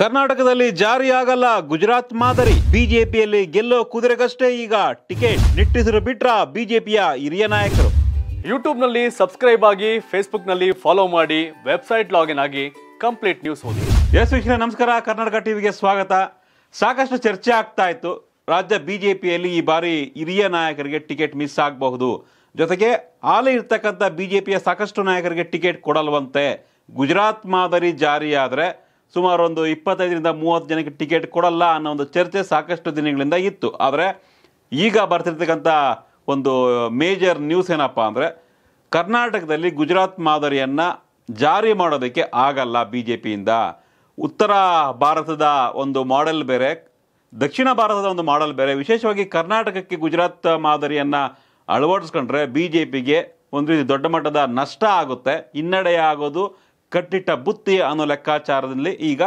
ಕರ್ನಾಟಕದಲ್ಲಿ ಜಾರಿಯಾಗಲ್ಲ ಗುಜರಾತ್ ಮಾದರಿ ಬಿಜೆಪಿಯಲ್ಲಿ ಗೆಲ್ಲೋ ಕುದುರೆಗಷ್ಟೇ ಈಗ ಟಿಕೆಟ್ ನಿಟ್ಟಿಸಿರು ಬಿಟ್ರ ಬಿಜೆಪಿಯ ಹಿರಿಯ ನಾಯಕರು ಯೂಟ್ಯೂಬ್ನಲ್ಲಿ ಸಬ್ಸ್ಕ್ರೈಬ್ ಆಗಿ ಫೇಸ್ಬುಕ್ನಲ್ಲಿ ಫಾಲೋ ಮಾಡಿ ವೆಬ್ಸೈಟ್ ಲಾಗಿನ್ ಆಗಿ ಕಂಪ್ಲೀಟ್ ನ್ಯೂಸ್ ಓದಿ ಎಸ್ ನಮಸ್ಕಾರ ಕರ್ನಾಟಕ ಟಿವಿಗೆ ಸ್ವಾಗತ ಸಾಕಷ್ಟು ಚರ್ಚೆ ಆಗ್ತಾ ಇತ್ತು ರಾಜ್ಯ ಬಿಜೆಪಿಯಲ್ಲಿ ಈ ಬಾರಿ ಹಿರಿಯ ನಾಯಕರಿಗೆ ಟಿಕೆಟ್ ಮಿಸ್ ಆಗಬಹುದು ಜೊತೆಗೆ ಆಲೇ ಇರ್ತಕ್ಕಂಥ ಬಿಜೆಪಿಯ ಸಾಕಷ್ಟು ನಾಯಕರಿಗೆ ಟಿಕೆಟ್ ಕೊಡಲ್ವಂತೆ ಗುಜರಾತ್ ಮಾದರಿ ಜಾರಿಯಾದರೆ ಸುಮಾರು ಒಂದು ಇಪ್ಪತ್ತೈದರಿಂದ ಮೂವತ್ತು ಜನಕ್ಕೆ ಟಿಕೆಟ್ ಕೊಡಲ್ಲ ಅನ್ನೋ ಒಂದು ಚರ್ಚೆ ಸಾಕಷ್ಟು ದಿನಗಳಿಂದ ಇತ್ತು ಆದರೆ ಈಗ ಬರ್ತಿರ್ತಕ್ಕಂಥ ಒಂದು ಮೇಜರ್ ನ್ಯೂಸ್ ಏನಪ್ಪ ಅಂದರೆ ಕರ್ನಾಟಕದಲ್ಲಿ ಗುಜರಾತ್ ಮಾದರಿಯನ್ನು ಜಾರಿ ಮಾಡೋದಕ್ಕೆ ಆಗಲ್ಲ ಬಿ ಜೆ ಪಿಯಿಂದ ಉತ್ತರ ಭಾರತದ ಒಂದು ಮಾಡೆಲ್ ಬೇರೆ ದಕ್ಷಿಣ ಭಾರತದ ಒಂದು ಮಾಡೆಲ್ ಬೇರೆ ವಿಶೇಷವಾಗಿ ಕರ್ನಾಟಕಕ್ಕೆ ಗುಜರಾತ್ ಮಾದರಿಯನ್ನು ಅಳವಡಿಸ್ಕೊಂಡ್ರೆ ಬಿ ಜೆ ಪಿಗೆ ಒಂದು ರೀತಿ ದೊಡ್ಡ ಮಟ್ಟದ ನಷ್ಟ ಆಗುತ್ತೆ ಹಿನ್ನಡೆ ಆಗೋದು ಕಟ್ಟಿಟ್ಟ ಬುತ್ತಿ ಅನ್ನೋ ಲೆಕ್ಕಾಚಾರದಲ್ಲಿ ಈಗ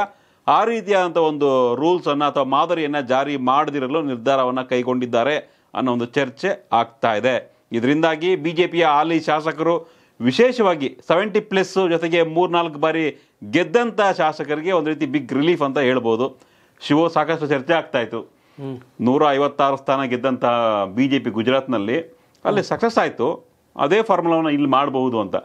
ಆ ರೀತಿಯಾದಂಥ ಒಂದು ರೂಲ್ಸನ್ನು ಅಥವಾ ಮಾದರಿಯನ್ನು ಜಾರಿ ಮಾಡದಿರಲು ನಿರ್ಧಾರವನ್ನು ಕೈಗೊಂಡಿದ್ದಾರೆ ಅನ್ನೋ ಒಂದು ಚರ್ಚೆ ಆಗ್ತಾ ಇದೆ ಇದರಿಂದಾಗಿ ಬಿ ಜೆ ಪಿಯ ಹಾಲಿ ಶಾಸಕರು ವಿಶೇಷವಾಗಿ ಸೆವೆಂಟಿ ಪ್ಲಸ್ಸು ಜೊತೆಗೆ ಮೂರ್ನಾಲ್ಕು ಬಾರಿ ಗೆದ್ದಂಥ ಶಾಸಕರಿಗೆ ಒಂದು ರೀತಿ ಬಿಗ್ ರಿಲೀಫ್ ಅಂತ ಹೇಳ್ಬೋದು ಶಿವೋ ಸಾಕಷ್ಟು ಚರ್ಚೆ ಆಗ್ತಾಯಿತ್ತು ನೂರ ಐವತ್ತಾರು ಸ್ಥಾನ ಗೆದ್ದಂಥ ಬಿ ಜೆ ಪಿ ಗುಜರಾತ್ನಲ್ಲಿ ಅಲ್ಲಿ ಸಕ್ಸಸ್ ಆಯಿತು ಅದೇ ಫಾರ್ಮುಲಾವನ್ನು ಇಲ್ಲಿ ಮಾಡಬಹುದು ಅಂತ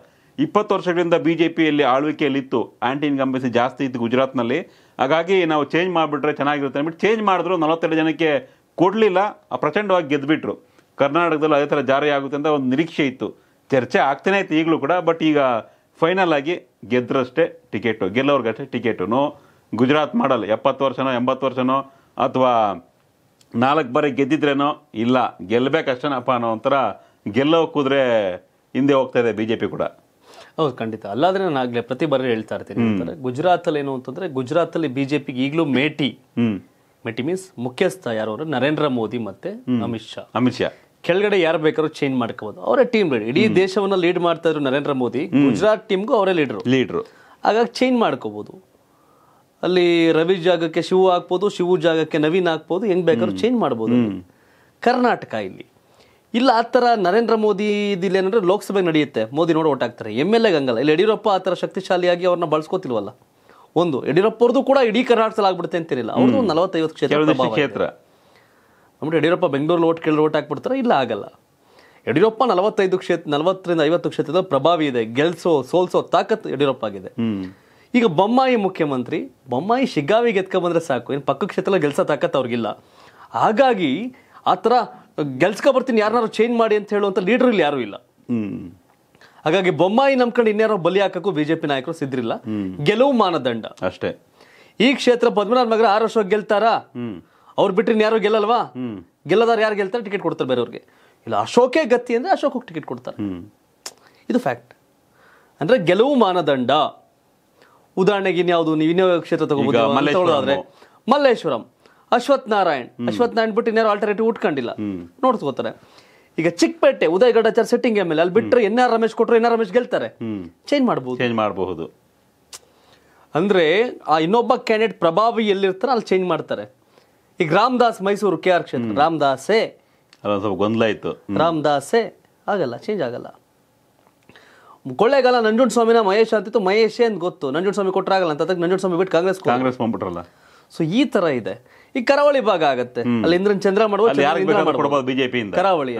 ಇಪ್ಪತ್ತು ವರ್ಷಗಳಿಂದ ಬಿ ಜೆ ಪಿಯಲ್ಲಿ ಆಳ್ವಿಕೆಯಲ್ಲಿತ್ತು ಆ್ಯಂಟಿ ಇನ್ಕಂಬೆನ್ಸಿ ಜಾಸ್ತಿ ಇತ್ತು ಗುಜರಾತ್ನಲ್ಲಿ ಹಾಗಾಗಿ ನಾವು ಚೇಂಜ್ ಮಾಡಿಬಿಟ್ರೆ ಚೆನ್ನಾಗಿರುತ್ತೆ ಅಂದ್ಬಿಟ್ಟು ಚೇಂಜ್ ಮಾಡಿದ್ರು ನಲವತ್ತೆರಡು ಜನಕ್ಕೆ ಕೊಡಲಿಲ್ಲ ಪ್ರಚಂಡವಾಗಿ ಗೆದ್ದುಬಿಟ್ರು ಕರ್ನಾಟಕದಲ್ಲಿ ಅದೇ ಥರ ಜಾರಿ ಆಗುತ್ತೆ ಅಂತ ಒಂದು ನಿರೀಕ್ಷೆ ಇತ್ತು ಚರ್ಚೆ ಆಗ್ತಾನೇ ಇತ್ತು ಈಗಲೂ ಕೂಡ ಬಟ್ ಈಗ ಫೈನಲ್ ಆಗಿ ಗೆದ್ರಷ್ಟೇ ಟಿಕೆಟು ಗೆಲ್ಲೋರ್ಗಷ್ಟೇ ಟಿಕೆಟು ಗುಜರಾತ್ ಮಾಡಲ್ಲ ಎಪ್ಪತ್ತು ವರ್ಷನೋ ಎಂಬತ್ತು ವರ್ಷನೋ ಅಥವಾ ನಾಲ್ಕು ಬಾರಿ ಗೆದ್ದಿದ್ರೇನೋ ಇಲ್ಲ ಗೆಲ್ಲಬೇಕಷ್ಟೇನಪ್ಪ ಅನ್ನೋ ಒಂಥರ ಗೆಲ್ಲೋ ಕೂದ್ರೆ ಹಿಂದೆ ಹೋಗ್ತಾ ಇದೆ ಬಿ ಜೆ ಪಿ ಕೂಡ ಹೌದು ಖಂಡಿತ ಅಲ್ಲಾದ್ರೆ ನಾನು ಆಗ್ಲೇ ಪ್ರತಿ ಬಾರಿ ಹೇಳ್ತಾ ಇರ್ತೀನಿ ಗುಜರಾತ್ ಅಲ್ಲಿ ಏನು ಅಂತಂದ್ರೆ ಗುಜರಾತ್ ಅಲ್ಲಿ ಬಿಜೆಪಿಗೆ ಈಗಲೂ ಮೇಟಿ ಮೇಟಿ ಮೀನ್ಸ್ ಮುಖ್ಯಸ್ಥ ಯಾರು ಅಂದ್ರೆ ನರೇಂದ್ರ ಮೋದಿ ಮತ್ತೆ ಅಮಿತ್ ಶಾ ಅಮಿತ್ ಶಾ ಕೆಳಗಡೆ ಯಾರು ಬೇಕಾದ್ರೂ ಚೇಂಜ್ ಮಾಡ್ಕೋಬಹುದು ಅವರ ಟೀಮ್ ಲೀಡ್ ಇಡೀ ದೇಶವನ್ನ ಲೀಡ್ ಮಾಡ್ತಾ ಇದ್ರು ನರೇಂದ್ರ ಮೋದಿ ಗುಜರಾತ್ ಟೀಮ್ಗೂ ಅವರೇ ಲೀಡರ್ ಲೀಡರ್ ಹಾಗಾಗಿ ಚೇಂಜ್ ಮಾಡ್ಕೋಬಹುದು ಅಲ್ಲಿ ರವಿ ಜಾಗಕ್ಕೆ ಶಿವು ಹಾಕ್ಬೋದು ಶಿವು ಜಾಗಕ್ಕೆ ನವೀನ್ ಹಾಕ್ಬೋದು ಹೆಂಗ್ ಬೇಕಾದ್ರೂ ಚೇಂಜ್ ಮಾಡ್ಬೋದು ಕರ್ನಾಟಕ ಇಲ್ಲಿ ಇಲ್ಲ ಆ ಥರ ನರೇಂದ್ರ ಮೋದಿ ಇದಿಲ್ಲ ಏನಂದ್ರೆ ಲೋಕಸಭೆ ನಡೆಯುತ್ತೆ ಮೋದಿ ನೋಡಿ ಓಟ್ ಹಾಕ್ತಾರೆ ಎಮ್ ಎಲ್ ಎಂಗಲ್ಲ ಇಲ್ಲಿ ಯಡಿಯೂರಪ್ಪ ಆ ಥರ ಶಕ್ತಿಶಾಲಿಯಾಗಿ ಅವ್ರನ್ನ ಬಳಸ್ಕೋತಿಲ್ವಲ್ಲ ಒಂದು ಯಡಿಯೂರಪ್ಪ ಕೂಡ ಇಡೀ ಕರ್ನಾಟಕದಲ್ಲಿ ಆಗ್ಬಿಡುತ್ತೆ ಅಂತಿರಲಿಲ್ಲ ಅವ್ರದ್ದು ಒಂದು ನಲವತ್ತೈವತ್ತು ಕ್ಷೇತ್ರ ಕ್ಷೇತ್ರ ನಮ್ಗೆ ಯಡಿಯೂರಪ್ಪ ಬೆಂಗಳೂರಲ್ಲಿ ಓಟ್ ಕೇಳಿ ಓಟ್ ಹಾಕ್ಬಿಡ್ತಾರೆ ಇಲ್ಲ ಆಗಲ್ಲ ಯಡಿಯೂರಪ್ಪ ನಲವತ್ತೈದು ಕ್ಷೇತ್ರ ನಲವತ್ತರಿಂದ ಐವತ್ತು ಕ್ಷೇತ್ರದ ಪ್ರಭಾವಿ ಇದೆ ಗೆಲ್ಸೋ ಸೋಲ್ಸೋ ತಾಕತ್ ಯಡಿಯೂರಪ್ಪ ಆಗಿದೆ ಈಗ ಬೊಮ್ಮಾಯಿ ಮುಖ್ಯಮಂತ್ರಿ ಬೊಮ್ಮಾಯಿ ಶಿಗ್ಗಾವಿಗೆ ಎತ್ಕೊಂಡ್ಬಂದ್ರೆ ಸಾಕು ಏನು ಪಕ್ಕ ಕ್ಷೇತ್ರ ಗೆಲ್ಸೋ ತಾಕತ್ ಅವ್ರಿಗಿಲ್ಲ ಹಾಗಾಗಿ ಆ ಥರ ಗೆಲ್ಸ್ಕೊ ಬರ್ತೀನಿ ಯಾರನ್ನಾರು ಚೇಂಜ್ ಮಾಡಿ ಅಂತ ಹೇಳುವಂಥ ಲೀಡರ್ ಇಲ್ಲಿ ಯಾರು ಇಲ್ಲ ಹಾಗಾಗಿ ಬೊಮ್ಮಾಯಿ ನಂಬ್ಕೊಂಡು ಇನ್ಯಾರೋ ಬಲಿ ಹಾಕಕ್ಕೂ ಬಿಜೆಪಿ ನಾಯಕರು ಸಿದ್ರಿಲ್ಲ ಗೆಲುವು ಮಾನದಂಡ ಅಷ್ಟೇ ಈ ಕ್ಷೇತ್ರ ಪದ್ಮನಾಥ್ ಮಗರ ಆರು ವರ್ಷ ಗೆಲ್ತಾರಾ ಅವ್ರು ಬಿಟ್ಟರೆ ಯಾರು ಗೆಲ್ಲಲ್ವಾ ಗೆಲ್ಲದಾರ ಯಾರು ಗೆಲ್ತಾರೆ ಟಿಕೆಟ್ ಕೊಡ್ತಾರೆ ಬೇರೆಯವ್ರಿಗೆ ಇಲ್ಲ ಅಶೋಕೇ ಗತಿ ಅಂದ್ರೆ ಅಶೋಕಕ್ಕೆ ಟಿಕೆಟ್ ಕೊಡ್ತಾರೆ ಇದು ಫ್ಯಾಕ್ಟ್ ಅಂದ್ರೆ ಗೆಲುವು ಮಾನದಂಡ ಉದಾಹರಣೆಗೆ ಇನ್ಯಾವುದು ನೀವು ಇನ್ಯಾವ ಕ್ಷೇತ್ರ ತಗೋಬಹುದು ಮಲ್ಲೇಶ್ವರಂ ಅಶ್ವಥ್ ನಾರಾಯಣ್ ಅಶ್ವಥ್ ನಾರಾಯಣ್ ಬಿಟ್ಟು ಇನ್ಯಾರು ಆಲ್ಟರ್ನೇಟಿವ್ ಉಟ್ಕೊಂಡಿಲ್ಲ ನೋಡ್ಕೋತಾರೆ ಈಗ Chickpet Uday Garudachar setting M L ಅಲ್ಲಿ ಬಿಟ್ಟರೆ ಎನ್ ಆರ್ ರಮೇಶ್ ಕೊಟ್ಟರು ಎನ್ ಆರ್ ರಮೇಶ್ ಗೆಲ್ತಾರೆ ಚೇಂಜ್ ಮಾಡಬಹುದು ಚೇಂಜ್ ಮಾಡಬಹುದು ಅಂದ್ರೆ ಆ ಇನ್ನೊಬ್ಬ ಕ್ಯಾಂಡಿಡೇಟ್ ಪ್ರಭಾವಿ ಎಲ್ಲಿರ್ತಾರೆ ಅಲ್ಲಿ ಚೇಂಜ್ ಮಾಡ್ತಾರೆ ಈಗ ರಾಮದಾಸ್ ಮೈಸೂರು ಕೆ ಆರ್ ಕ್ಷೇತ್ರ ರಾಮದಾಸೆ ಸ್ವಲ್ಪ ಗೊಂದಲ ಇತ್ತು ರಾಮದಾಸೆ ಆಗಲ್ಲ ಚೇಂಜ್ ಆಗಲ್ಲ ಕೊಳ್ಳೇಗಾಲ ನಂಜುಂಡ ಸ್ವಾಮಿನ ಮಹೇಶ್ ಅಂತಿತ್ತು ಮಹೇಶೇ ಅಂತ ಗೊತ್ತು ನಂಜುಂಡ ಸ್ವಾಮಿ ಆಗಲ್ಲ ಅಂತ ನಂಜುಂಡ ಸ್ವಾಮಿ ಬಿಟ್ಟು ಕಾಂಗ್ರೆಸ್ ಕಾಂಗ್ರೆಸ್ ಬಂದ್ಬಿಟ್ರಲ್ಲ ಸೊ ಈ ತರ ಇದೆ ಈ ಕರಾವಳಿ ಭಾಗ ಆಗುತ್ತೆ ಅಲ್ಲಿ ಇಂದ್ರನ್ ಚಂದ್ರ ಮಾಡುವ ಬಿಜೆಪಿ ಕರಾವಳಿ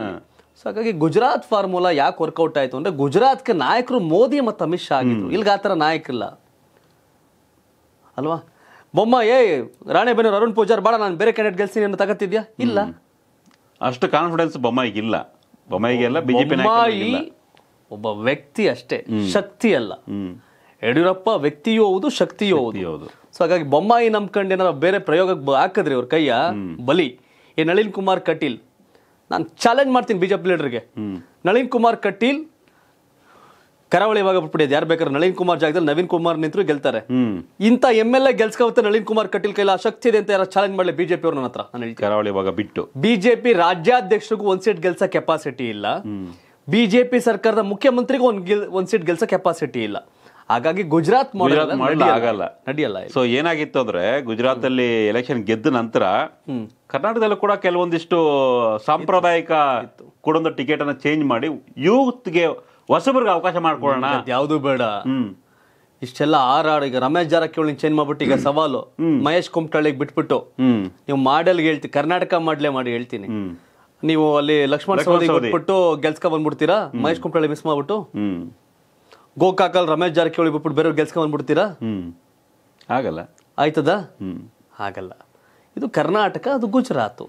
ಸೊ ಹಾಗಾಗಿ ಗುಜರಾತ್ ಫಾರ್ಮುಲಾ ಯಾಕೆ ವರ್ಕೌಟ್ ಆಯಿತು ಅಂದರೆ ಗುಜರಾತ್ಗೆ ನಾಯಕರು ಮೋದಿ ಮತ್ತು ಅಮಿತ್ ಶಾ ಆಗಿದ್ರು ಇಲ್ಲಿಗೆ ಆ ಥರ ಅಲ್ವಾ ಬೊಮ್ಮ ಏ ರಾಣೆಬೆನ್ನೂರು ಅರುಣ್ ಪೂಜಾರ್ ಬಾಡ ನಾನು ಬೇರೆ ಕ್ಯಾಂಡಿಡೇಟ್ ಗೆಲ್ಸಿನ ಅಂತ ತಗತ್ತಿದ್ಯಾ ಇಲ್ಲ ಅಷ್ಟು ಕಾನ್ಫಿಡೆನ್ಸ್ ಬೊಮ್ಮಾಯಿಗೆ ಇಲ್ಲ ಬೊಮ್ಮಾಯಿಗೆಲ್ಲ ಎಲ್ಲ ಬಿಜೆಪಿ ಒಬ್ಬ ವ್ಯಕ್ತಿ ಅಷ್ಟೇ ಶಕ್ತಿ ಅಲ್ಲ ಯಡಿಯೂರಪ್ಪ ವ್ಯಕ್ತಿಯೂ ಹೌದು ಶಕ್ತಿಯೂ ಹೌದು ಸೊ ಹಾಗಾಗಿ ಬೊಮ್ಮಾಯಿ ನಂಬ್ಕೊಂಡು ಏನಾರ ಬೇರೆ ಪ್ರಯೋಗಕ್ಕೆ ಹಾಕಿದ್ರಿ ಅವ್ರ ಕೈಯ ಬಲಿ ಈ ನಳಿನ್ ಕುಮಾರ್ ಕಟೀಲ್ ನಾನು ಚಾಲೆಂಜ್ ಮಾಡ್ತೀನಿ ಬಿಜೆಪಿ ಲೀಡರ್ಗೆ ನಳಿನ್ ಕುಮಾರ್ ಕಟೀಲ್ ಕರಾವಳಿ ಭಾಗ ಬಿಟ್ಬಿಟ್ಟಿದೆ ಯಾರು ಬೇಕಾದ್ರೆ ನಳಿನ್ ಕುಮಾರ್ ಜಾಗದಲ್ಲಿ ನವೀನ್ ಕುಮಾರ್ ನಿಂತರು ಗೆಲ್ತಾರೆ ಇಂಥ ಎಮ್ ಎಲ್ ಎ ಗೆಲ್ಸ್ಕೋತ್ತೆ ನಳಿನ್ ಕುಮಾರ್ ಕಟೀಲ್ ಕೈಲ ಶಕ್ತಿ ಇದೆ ಅಂತ ಯಾರು ಚಾಲೆಂಜ್ ಮಾಡಲಿ ಬಿಜೆಪಿ ಅವ್ರ ನನ್ನ ಹತ್ರ ಕರಾವಳಿ ಭಾಗ ಬಿಟ್ಟು ಬಿಜೆಪಿ ರಾಜ್ಯಾಧ್ಯಕ್ಷರಿಗೂ ಒಂದ್ ಸೀಟ್ ಗೆಲ್ಸ ಕೆಪಾಸಿಟಿ ಇಲ್ಲ ಬಿಜೆಪಿ ಸರ್ಕಾರದ ಮುಖ್ಯಮಂತ್ರಿಗೂ ಒಂದ್ ಒಂದ್ ಸೀಟ್ ಗೆಲ್ಸ ಕೆಪಾಸಿಟಿ ಇಲ್ಲ ಹಾಗಾಗಿ ಗುಜರಾತ್ ಮಾಡಲ್ ಆಗಲ್ಲ ನಡೆಯಲ್ಲ ಸೊ ಏನಾಗಿತ್ತು ಅಂದ್ರೆ ಗುಜರಾತ್ ಅಲ್ಲಿ ಎಲೆಕ್ಷನ್ ಗೆದ್ದ ನಂತರ ಕರ್ನಾಟಕದಲ್ಲೂ ಕೂಡ ಕೆಲವೊಂದಿಷ್ಟು ಸಾಂಪ್ರದಾಯಿಕ ಕೂಡ ಟಿಕೆಟ್ ಅನ್ನ ಚೇಂಜ್ ಮಾಡಿ ಯೂತ್ಗೆ ಹೊಸಬ್ರಿಗೆ ಅವಕಾಶ ಮಾಡ್ಕೊಳ್ಳೋಣ ಯಾವುದು ಬೇಡ ಇಷ್ಟೆಲ್ಲ ಆರ್ ಈಗ ರಮೇಶ್ ಜಾರಕಿಹೊಳಿ ಚೇಂಜ್ ಮಾಡ್ಬಿಟ್ಟು ಈಗ ಸವಾಲು ಮಹೇಶ್ ಕುಮಟಳ್ಳಿಗೆ ಬಿಟ್ಬಿಟ್ಟು ನೀವು ಮಾಡಲ್ಗೆ ಹೇಳ್ತಿ ಕರ್ನಾಟಕ ಮಾಡ್ಲೇ ಮಾಡಿ ಹೇಳ್ತೀನಿ ನೀವು ಅಲ್ಲಿ ಲಕ್ಷ್ಮಣ ಸವದಿ ಬಿಟ್ಬಿಟ್ಟು ಗೆಲ್ಸ್ಕೊ ಬಂದ್ಬಿಡ್ತೀರಾ ಮಹೇಶ್ ಕುಮಟಳ್ಳಿ ಮಿಸ್ ಮಾಡ್ಬಿಟ್ಟು ಗೋಕಾಕಲ್ ರಮೇಶ್ ಜಾರಕಿಹೊಳಿ ಬಿಟ್ಬಿಟ್ಟು ಬೇರೆಯವ್ರು ಗೆಲ್ಸ್ಕೊಂಡ್ಬಂದ್ಬಿಡ್ತೀರಾ ಹ್ಮ್ ಆಗಲ್ಲ ಆಯ್ತದ ಹ್ಮ್ ಆಗಲ್ಲ ಇದು ಕರ್ನಾಟಕ ಅದು ಗುಜರಾತ್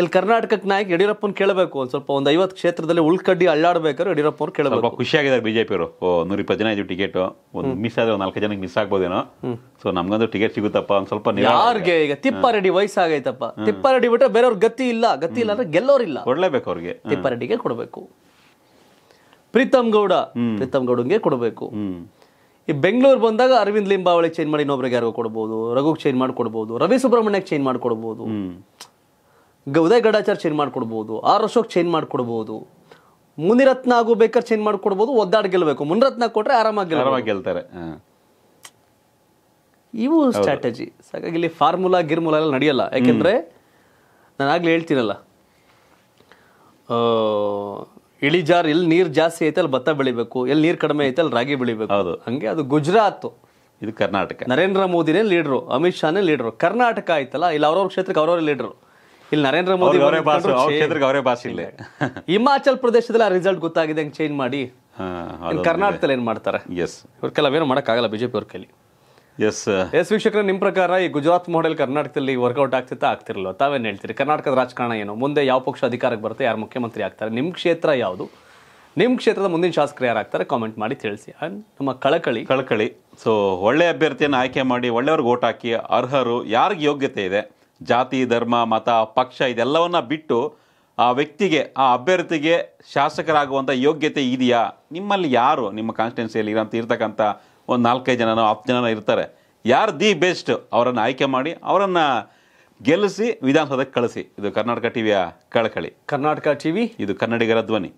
ಇಲ್ಲಿ ಕರ್ನಾಟಕಕ್ಕೆ ನಾಯಕ ಯಡಿಯೂರಪ್ಪನ ಕೇಳಬೇಕು ಒಂದು ಸ್ವಲ್ಪ ಒಂದು ಐವತ್ತು ಕ್ಷೇತ್ರದಲ್ಲಿ ಉಳ್ಕಡ್ಡಿ ಅಳ್ಳಾಡ್ಬೇಕಾದ್ರೆ ಯಡಿಯೂರಪ್ಪ ಅವ್ರು ಕೇಳಬೇಕು ಖುಷಿಯಾಗಿದ್ದಾರೆ ಬಿಜೆಪಿ ಅವರು ಓ ನೂರ ಇಪ್ಪತ್ತು ಟಿಕೆಟ್ ಒಂದು ಮಿಸ್ ಆದ್ರೆ ಒಂದು ನಾಲ್ಕು ಜನಕ್ಕೆ ಮಿಸ್ ಆಗ್ಬೋದೇನೋ ಸೊ ನಮ್ಗಂದ್ರೆ ಟಿಕೆಟ್ ಸಿಗುತ್ತಪ್ಪ ಒಂದು ಸ್ವಲ್ಪ ಯಾರಿಗೆ ಈಗ ತಿಪ್ಪಾರೆಡ್ಡಿ ವಯಸ್ಸಾಗೈತಪ್ಪ ತಿಪ್ಪಾರೆಡ್ಡಿ ಬಿಟ್ಟರೆ ಬೇರೆಯವ್ರ ಗತಿ ಇಲ್ಲ ಗತಿ ಇಲ್ಲ ಅಂದ್ರೆ ಗೆಲ್ಲೋರಿಲ್ಲ ಕೊಡ್ಲೇಬೇಕು ಅವ್ರಿಗೆ ತಿಪ್ಪಾರೆಡ್ಡಿಗೆ ಕೊಡಬೇಕು ಪ್ರೀತಮ್ ಗೌಡ ಪ್ರೀತಮ್ ಗೌಡಂಗೆ ಕೊಡಬೇಕು ಈ ಬೆಂಗಳೂರು ಬಂದಾಗ ಅರವಿಂದ್ ಲಿಂಬಾವಳಿ ಚೇಂಜ್ ಮಾಡಿ ಇನ್ನೊಬ್ರಿಗೆ ಯಾರಿಗೂ ಕೊಡ್ಬೋದು ರಘುಗೆ ಚೇಂಜ್ ಮಾಡ್ಕೊಡ್ಬೋದು ರವಿ ಸುಬ್ರಹ್ಮಣ್ಯಕ್ಕೆ ಚೇಂಜ್ ಮಾಡ್ಕೊಡ್ಬೋದು ಉದಯ ಗಡಾಚಾರ್ ಚೇಂಜ್ ಮಾಡ್ಕೊಡ್ಬೋದು ಆರ್ ಅಶೋಕ್ ಚೇಂಜ್ ಮಾಡ್ಕೊಡ್ಬೋದು ಮುನಿರತ್ನ ಆಗು ಬೇಕಾದ್ರೆ ಚೇಂಜ್ ಮಾಡ್ಕೊಡ್ಬೋದು ಒದ್ದಾಡ್ ಗೆಲ್ಬೇಕು ಮುನಿರತ್ನ ಕೊಟ್ರೆ ಆರಾಮಾಗಿ ಗೆಲ್ತಾರೆ ಇವು ಸ್ಟ್ರಾಟಜಿ ಹಾಗಾಗಿ ಇಲ್ಲಿ ಫಾರ್ಮುಲಾ ಗಿರ್ಮುಲಾ ಎಲ್ಲ ನಡೆಯಲ್ಲ ಯಾಕೆಂದ್ರೆ ನಾನು ಆಗ್ಲೇ ಹೇಳ್ತೀನಲ್ಲ ಇಳಿಜಾರ್ ಇಲ್ಲಿ ನೀರ್ ಜಾಸ್ತಿ ಐತೆ ಅಲ್ಲಿ ಭತ್ತ ಬೆಳಿಬೇಕು ಎಲ್ಲಿ ನೀರ್ ಕಡಿಮೆ ಐತೆ ಅಲ್ಲಿ ರಾಗಿ ಬೆಳಿಬೇಕು ಹೌದು ಹಂಗೆ ಅದು ಗುಜರಾತ್ ಇದು ಕರ್ನಾಟಕ ನರೇಂದ್ರ ಮೋದಿನೇ ಲೀಡರ್ ಅಮಿತ್ ಶಾನೇ ಲೀಡರ್ ಕರ್ನಾಟಕ ಆಯ್ತಲ್ಲ ಇಲ್ಲಿ ಅವ್ರವ್ರ ಕ್ಷೇತ್ರಕ್ಕೆ ಅವ್ರವ್ರ ಲೀಡರ್ ಇಲ್ಲಿ ನರೇಂದ್ರ ಮೋದಿ ಅವರೇ ಭಾಷೆ ಹಿಮಾಚಲ್ ಪ್ರದೇಶದಲ್ಲಿ ಆ ರಿಸಲ್ಟ್ ಗೊತ್ತಾಗಿದೆ ಚೇಂಜ್ ಮಾಡಿ ಕರ್ನಾಟಕದಲ್ಲಿ ಏನ್ ಮಾಡ್ತಾರೆ ಎಸ್ ಇವ್ರ ಕೆಲವೇನು ಮಾಡೋಕ್ಕಾಗಲ್ಲ ಬಿಜೆಪಿ ಅವ್ರ ಕೈಲಿ ಎಸ್ ಎಸ್ ವೀಕ್ಷಕರ ನಿಮ್ಮ ಪ್ರಕಾರ ಈ ಗುಜರಾತ್ ಮಾಡೆಲ್ ಕರ್ನಾಟಕದಲ್ಲಿ ವರ್ಕೌಟ್ ಆಗ್ತಿತ್ತಾ ಆಗ್ತಿರಲ್ಲ ತಾವೇನು ಹೇಳ್ತೀರಿ ಕರ್ನಾಟಕದ ರಾಜಕಾರಣ ಏನು ಮುಂದೆ ಯಾವ ಪಕ್ಷ ಅಧಿಕಾರಕ್ಕೆ ಬರುತ್ತೆ ಯಾರು ಮುಖ್ಯಮಂತ್ರಿ ಆಗ್ತಾರೆ ನಿಮ್ಮ ಕ್ಷೇತ್ರ ಯಾವುದು ನಿಮ್ಮ ಕ್ಷೇತ್ರದ ಮುಂದಿನ ಶಾಸಕರು ಯಾರಾಗ್ತಾರೆ ಕಾಮೆಂಟ್ ಮಾಡಿ ತಿಳಿಸಿ ನಮ್ಮ ಕಳಕಳಿ ಕಳಕಳಿ ಸೊ ಒಳ್ಳೆ ಅಭ್ಯರ್ಥಿಯನ್ನು ಆಯ್ಕೆ ಮಾಡಿ ಒಳ್ಳೆಯವ್ರಿಗೆ ಓಟ್ ಹಾಕಿ ಅರ್ಹರು ಯಾರಿಗೆ ಯೋಗ್ಯತೆ ಇದೆ ಜಾತಿ ಧರ್ಮ ಮತ ಪಕ್ಷ ಇದೆಲ್ಲವನ್ನ ಬಿಟ್ಟು ಆ ವ್ಯಕ್ತಿಗೆ ಆ ಅಭ್ಯರ್ಥಿಗೆ ಶಾಸಕರಾಗುವಂಥ ಯೋಗ್ಯತೆ ಇದೆಯಾ ನಿಮ್ಮಲ್ಲಿ ಯಾರು ನಿಮ್ಮ ಕಾನ್ಸ್ಟಿಟ್ಯೂನ್ಸಿಯಲ್ಲಿ ಇರೋಂಥ ಇರ್ತಕ್ಕಂಥ ಒಂದು ನಾಲ್ಕೈದು ಜನನೋ ಹತ್ತು ಜನ ಇರ್ತಾರೆ ಯಾರು ದಿ ಬೆಸ್ಟ್ ಅವರನ್ನು ಆಯ್ಕೆ ಮಾಡಿ ಅವರನ್ನು ಗೆಲ್ಲಿಸಿ ವಿಧಾನಸೌಧಕ್ಕೆ ಕಳಿಸಿ ಇದು ಕರ್ನಾಟಕ ಟಿವಿಯ ಕಳಕಳಿ ಕರ್ನಾಟಕ ಟಿವಿ ಇದು ಕನ್ನಡಿಗರ ಧ್ವನಿ